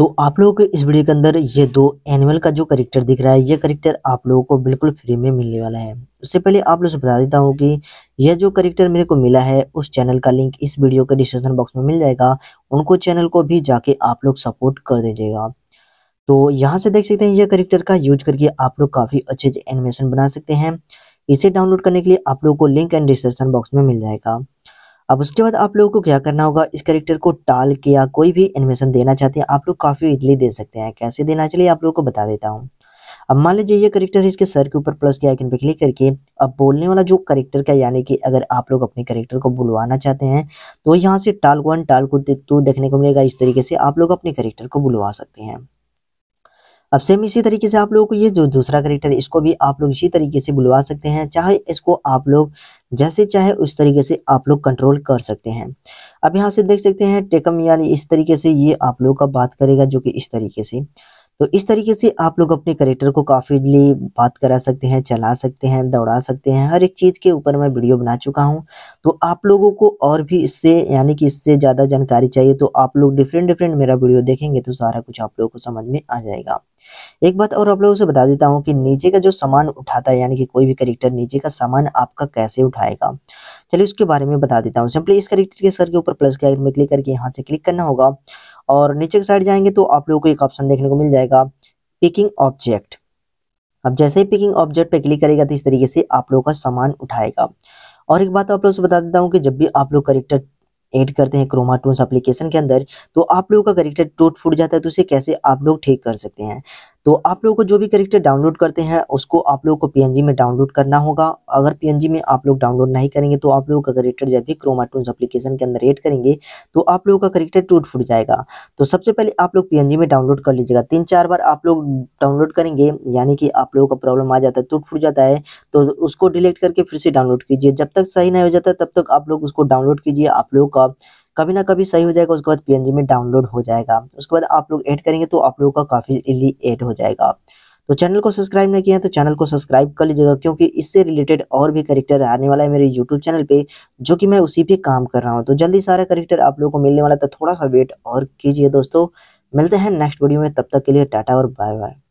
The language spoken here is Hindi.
तो आप लोगों को इस वीडियो के अंदर ये दो एनिमल का जो करेक्टर दिख रहा है ये करेक्टर आप लोगों को बिल्कुल फ्री में मिलने वाला है उससे पहले आप लोग बता देता हूँ कि यह जो करेक्टर मेरे को मिला है उस चैनल का लिंक इस वीडियो के डिस्क्रिप्शन बॉक्स में मिल जाएगा उनको चैनल को भी जाके आप लोग सपोर्ट कर दीजिएगा तो यहाँ से देख सकते हैं यह करेक्टर का यूज करके आप लोग काफ़ी अच्छे अच्छे एनिमेशन बना सकते हैं इसे डाउनलोड करने के लिए आप लोग को लिंक एंड डिस्क्रिप्शन बॉक्स में मिल जाएगा अब उसके बाद आप लोगों को क्या करना होगा इस करेक्टर को टाल के या कोई भी एनिमेशन देना चाहते हैं आप लोग काफ़ी इजली दे सकते हैं कैसे देना चलिए आप लोगों को बता देता हूँ अब मान लीजिए ये करेक्टर इसके सर के ऊपर प्लस के आइकन पर क्लिक करके अब बोलने वाला जो करेक्टर का यानी कि अगर आप लोग अपने करेक्टर को बुलवाना चाहते हैं तो यहाँ से टाल वन टाल को तो देखने को मिलेगा इस तरीके से आप लोग अपने करेक्टर को बुलवा सकते हैं अब सेम इसी तरीके से आप लोगों को ये जो दूसरा करेक्टर है इसको भी आप लोग इसी तरीके से बुलवा सकते हैं चाहे इसको आप लोग जैसे चाहे उस तरीके से आप लोग कंट्रोल कर सकते हैं अब यहाँ से देख सकते हैं टेकम यानी इस तरीके से ये आप लोगों का बात करेगा जो कि इस तरीके से तो इस तरीके से आप लोग अपने करेक्टर को काफ़ी बात करा सकते हैं चला सकते हैं दौड़ा सकते हैं हर एक चीज़ के ऊपर मैं वीडियो बना चुका हूँ तो आप लोगों को और भी इससे यानी कि इससे ज़्यादा जानकारी चाहिए तो आप लोग डिफरेंट डिफरेंट मेरा वीडियो देखेंगे तो सारा कुछ आप लोगों को समझ में आ जाएगा एक बात और आप लोगों से बता देता हूँ कि नीचे का जो सामान उठाता है यानी कि कोई भी करेक्टर नीचे का सामान आपका कैसे उठाएगा चलिए उसके बारे में बता देता हूँ सिंपली इस करेक्टर के सर के ऊपर प्लस के आइकन में क्लिक करके यहाँ से क्लिक करना होगा और नीचे की साइड जाएंगे तो आप लोगों को एक ऑप्शन देखने को मिल जाएगा पिकिंग ऑब्जेक्ट अब जैसे ही पिकिंग ऑब्जेक्ट पे क्लिक करेगा तो इस तरीके से आप लोगों का सामान उठाएगा और एक बात आप लोगों से बता देता हूँ कि जब भी आप लोग करेक्टर ऐड करते हैं क्रोमा टून्स एप्लीकेशन के अंदर तो आप लोगों का करेक्टर टूट फूट जाता है तो उसे कैसे आप लोग ठीक कर सकते हैं तो आप लोगों को जो भी करेक्टर डाउनलोड करते हैं उसको आप लोगों को पीएनजी में डाउनलोड करना होगा अगर पीएनजी में आप लोग डाउनलोड नहीं करेंगे तो आप लोगों का करेक्टर जब भी क्रोमाटून एप्लीकेशन के अंदर एड करेंगे तो आप लोगों का करेक्टर टूट फूट जाएगा तो सबसे पहले आप लोग पी में डाउनलोड कर लीजिएगा तीन चार बार आप लोग डाउनलोड करेंगे यानी कि आप लोगों का प्रॉब्लम आ जाता है टूट फूट जाता है तो उसको डिलीट करके फिर से डाउनलोड कीजिए जब तक सही नहीं हो जाता तब तक आप लोग उसको डाउनलोड कीजिए आप लोगों का कभी ना कभी सही हो जाएगा उसके बाद पीएनजी में डाउनलोड हो जाएगा उसके बाद आप लोग ऐड करेंगे तो आप लोगों का काफ़ी इजली ऐड हो जाएगा तो चैनल को सब्सक्राइब नहीं किया है तो चैनल को सब्सक्राइब कर लीजिएगा क्योंकि इससे रिलेटेड और भी करेक्टर आने वाला है मेरे यूट्यूब चैनल पे जो कि मैं उसी पे काम कर रहा हूँ तो जल्दी सारा करेक्टर आप लोगों को मिलने वाला था तो थोड़ा सा वेट और कीजिए दोस्तों मिलते हैं नेक्स्ट वीडियो में तब तक के लिए टाटा और बाय बाय